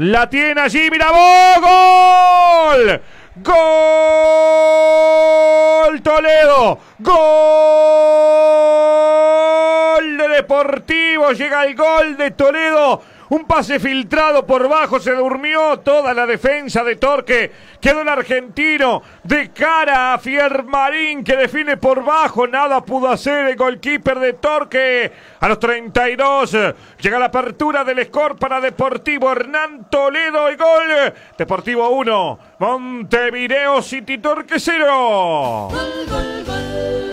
La tiene allí, mira, gol. Gol Toledo. Gol de Deportivo. Llega el gol de Toledo. Un pase filtrado por bajo, se durmió toda la defensa de Torque. Quedó el argentino de cara a Fiermarín que define por bajo. Nada pudo hacer el goalkeeper de Torque. A los 32 llega la apertura del score para Deportivo Hernán Toledo. y gol. Deportivo 1, Montevideo City Torque 0.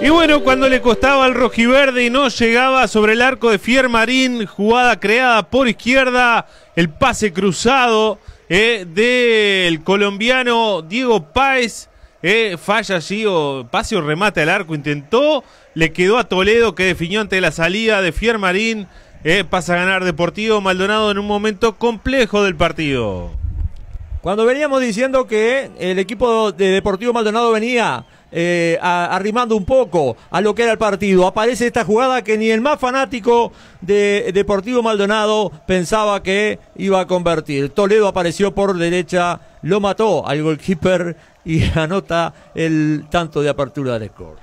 Y bueno, cuando le costaba al rojiverde y no llegaba sobre el arco de Fiermarín, jugada creada por izquierda, el pase cruzado eh, del colombiano Diego Páez. Eh, falla allí o pase o remate al arco, intentó, le quedó a Toledo que definió ante la salida de Fiermarín, eh, pasa a ganar Deportivo Maldonado en un momento complejo del partido. Cuando veníamos diciendo que el equipo de Deportivo Maldonado venía eh, arrimando un poco a lo que era el partido. Aparece esta jugada que ni el más fanático de Deportivo Maldonado pensaba que iba a convertir. Toledo apareció por derecha, lo mató al goalkeeper y anota el tanto de apertura del score.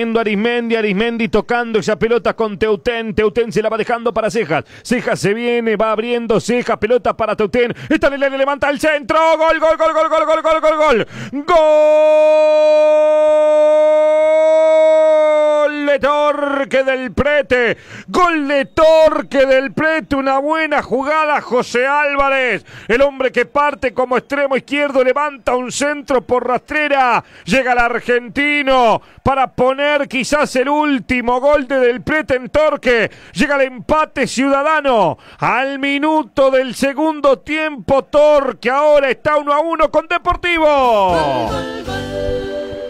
Arizmendi, Arismendi, Arismendi tocando esa pelota con Teutén. Teutén se la va dejando para Cejas. Cejas se viene, va abriendo Cejas, pelota para Teutén. Esta le, levanta al centro. Gol, gol, gol, gol, gol, gol, gol, gol, gol. ¡Gol! Torque del Prete. Gol de Torque del Prete. Una buena jugada. José Álvarez. El hombre que parte como extremo izquierdo. Levanta un centro por rastrera. Llega el argentino para poner quizás el último gol de del Prete en Torque. Llega el empate ciudadano. Al minuto del segundo tiempo. Torque ahora está uno a uno con Deportivo.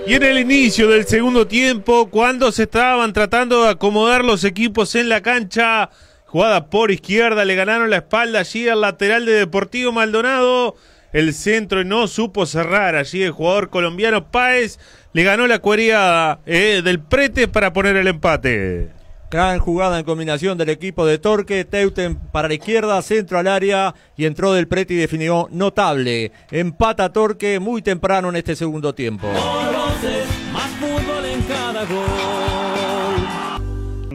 Y en el inicio del segundo tiempo, cuando se estaban tratando de acomodar los equipos en la cancha, jugada por izquierda, le ganaron la espalda allí al lateral de Deportivo Maldonado. El centro no supo cerrar allí el jugador colombiano Páez. Le ganó la cuería eh, del Prete para poner el empate. Gran jugada en combinación del equipo de Torque. Teuten para la izquierda, centro al área y entró del Preti y definió notable. Empata Torque muy temprano en este segundo tiempo.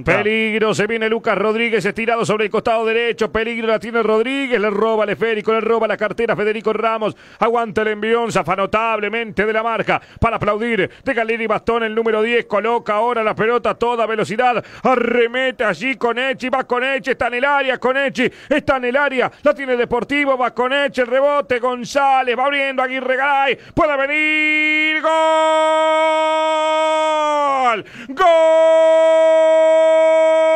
Peligro, se viene Lucas Rodríguez estirado sobre el costado derecho. Peligro la tiene Rodríguez, le roba el esférico, le roba la cartera Federico Ramos. Aguanta el envión, zafa notablemente de la marca. Para aplaudir de Galeri Bastón, el número 10, coloca ahora la pelota a toda velocidad. Arremete allí con Echi, va con Echi, está en el área, con Echi, está en el área. La tiene Deportivo, va con Echi, el rebote, González, va abriendo Aguirre Garay. Puede venir, gol. ¡Gol! Gol!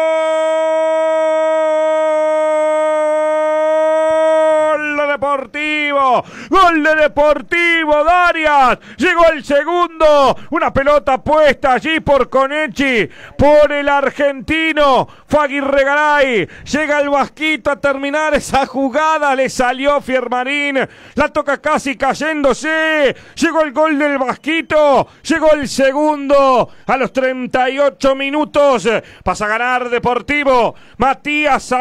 Gol de Deportivo Darias. Llegó el segundo. Una pelota puesta allí por Conechi. Por el argentino. Faguirregaray. Llega el Vasquito a terminar esa jugada. Le salió Fiermarín. La toca casi cayéndose. Llegó el gol del Vasquito. Llegó el segundo. A los 38 minutos. Eh, pasa a ganar Deportivo. Matías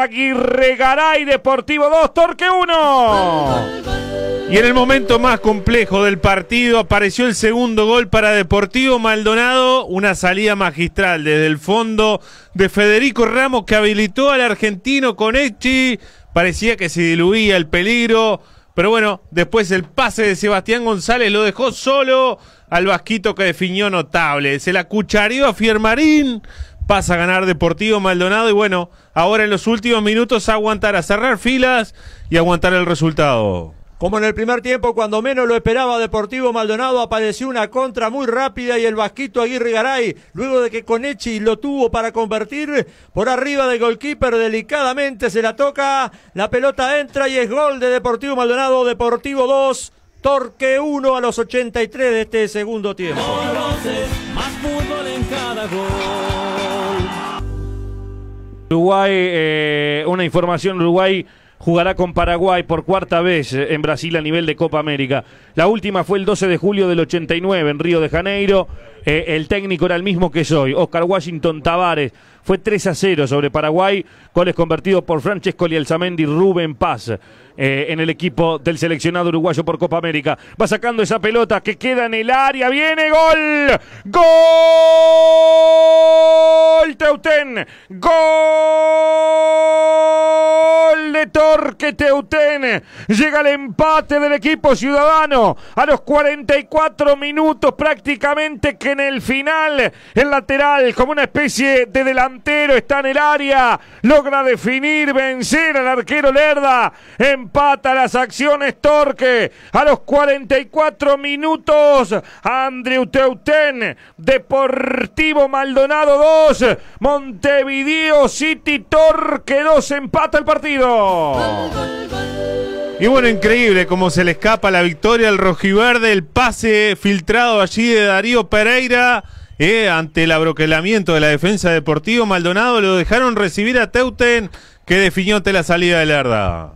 Garay. Deportivo 2. Torque 1. Y en el momento más complejo del partido apareció el segundo gol para Deportivo Maldonado, una salida magistral desde el fondo de Federico Ramos que habilitó al argentino con Echi, parecía que se diluía el peligro, pero bueno, después el pase de Sebastián González lo dejó solo al vasquito que definió notable, se la cuchareó a Fiermarín, pasa a ganar Deportivo Maldonado y bueno, ahora en los últimos minutos aguantar a cerrar filas y aguantar el resultado. Como en el primer tiempo, cuando menos lo esperaba Deportivo Maldonado, apareció una contra muy rápida y el vasquito Aguirre Garay, luego de que Conechi lo tuvo para convertir, por arriba del goalkeeper delicadamente se la toca, la pelota entra y es gol de Deportivo Maldonado, Deportivo 2, Torque 1 a los 83 de este segundo tiempo. Uruguay, eh, una información, Uruguay jugará con Paraguay por cuarta vez eh, en Brasil a nivel de Copa América. La última fue el 12 de julio del 89 en Río de Janeiro. Eh, el técnico era el mismo que soy, Oscar Washington Tavares. Fue 3 a 0 sobre Paraguay, goles convertidos por Francesco Lielzamendi, Rubén Paz, eh, en el equipo del seleccionado uruguayo por Copa América. Va sacando esa pelota que queda en el área, viene gol, gol Teutén, gol de Torque Teutén, llega el empate del equipo ciudadano a los 44 minutos prácticamente que en el final el lateral como una especie de delantero entero está en el área, logra definir, vencer al arquero Lerda, empata las acciones Torque. A los 44 minutos, Andrew Teuten, Deportivo Maldonado 2, Montevideo City Torque 2, empata el partido. Y bueno, increíble cómo se le escapa la victoria al rojiverde, el pase filtrado allí de Darío Pereira. Eh, ante el abroquelamiento de la defensa deportiva, Maldonado lo dejaron recibir a Teuten, que definió ante la salida de Lerda.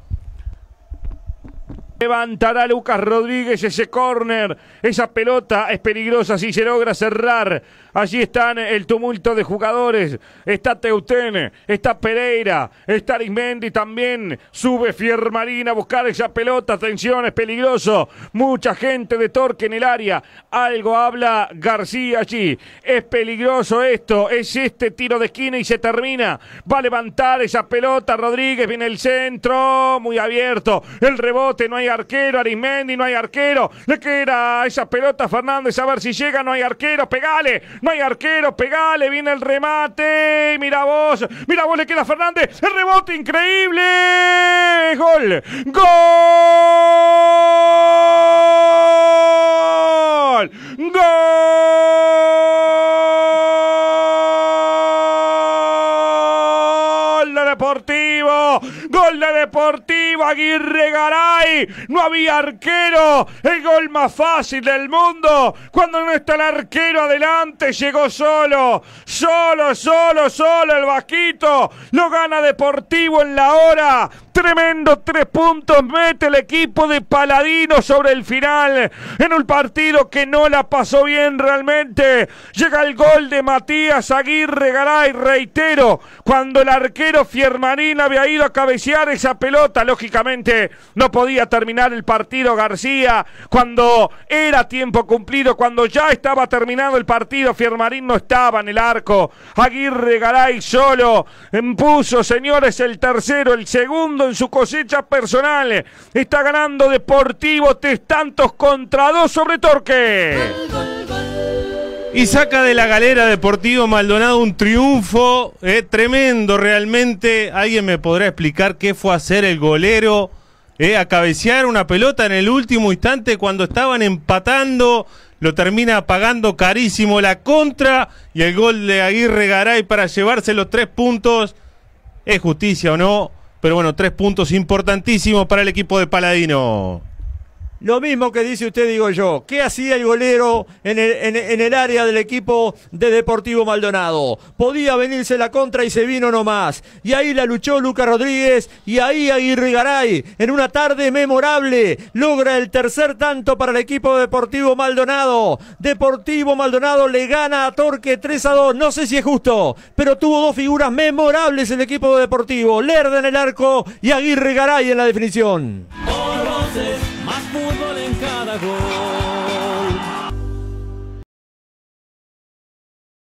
Levantará Lucas Rodríguez ese córner. Esa pelota es peligrosa si se logra cerrar. Allí están el tumulto de jugadores. Está Teutene, está Pereira, está Arismendi también. Sube Fiermarina a buscar esa pelota. Atención, es peligroso. Mucha gente de Torque en el área. Algo habla García allí. Es peligroso esto. Es este tiro de esquina y se termina. Va a levantar esa pelota. Rodríguez viene el centro. Muy abierto. El rebote no hay arquero, Arismendi, no hay arquero. Le queda esa pelota Fernández, a ver si llega, no hay arquero, pegale, no hay arquero, pegale, viene el remate. Mira vos, mira vos, le queda a Fernández, el rebote increíble. Gol, gol, gol. Gol de Deportivo, gol de Deportivo. Aguirre Garay. No había arquero. El gol más fácil del mundo. Cuando no está el arquero adelante, llegó solo. Solo, solo, solo el vaquito, Lo gana Deportivo en la hora. Tremendo tres puntos mete el equipo de Paladino sobre el final. En un partido que no la pasó bien realmente. Llega el gol de Matías Aguirre Garay. Reitero, cuando el arquero Fiermarín había ido a cabecear esa pelota, lógicamente. Lógicamente no podía terminar el partido García cuando era tiempo cumplido, cuando ya estaba terminado el partido, Fiermarín no estaba en el arco. Aguirre Garay solo puso, señores, el tercero, el segundo en su cosecha personal. Está ganando Deportivo Tres tantos contra dos sobre Torque. Y saca de la galera Deportivo Maldonado un triunfo eh, tremendo realmente. ¿Alguien me podrá explicar qué fue hacer el golero? Eh, a una pelota en el último instante cuando estaban empatando. Lo termina pagando carísimo la contra y el gol de Aguirre Garay para llevarse los tres puntos. ¿Es justicia o no? Pero bueno, tres puntos importantísimos para el equipo de Paladino. Lo mismo que dice usted, digo yo. ¿Qué hacía el golero en el, área del equipo de Deportivo Maldonado? Podía venirse la contra y se vino nomás. Y ahí la luchó Lucas Rodríguez y ahí Aguirre Garay, en una tarde memorable, logra el tercer tanto para el equipo de Deportivo Maldonado. Deportivo Maldonado le gana a Torque 3 a 2. No sé si es justo, pero tuvo dos figuras memorables en el equipo de Deportivo. Lerda en el arco y Aguirre Garay en la definición. la voz.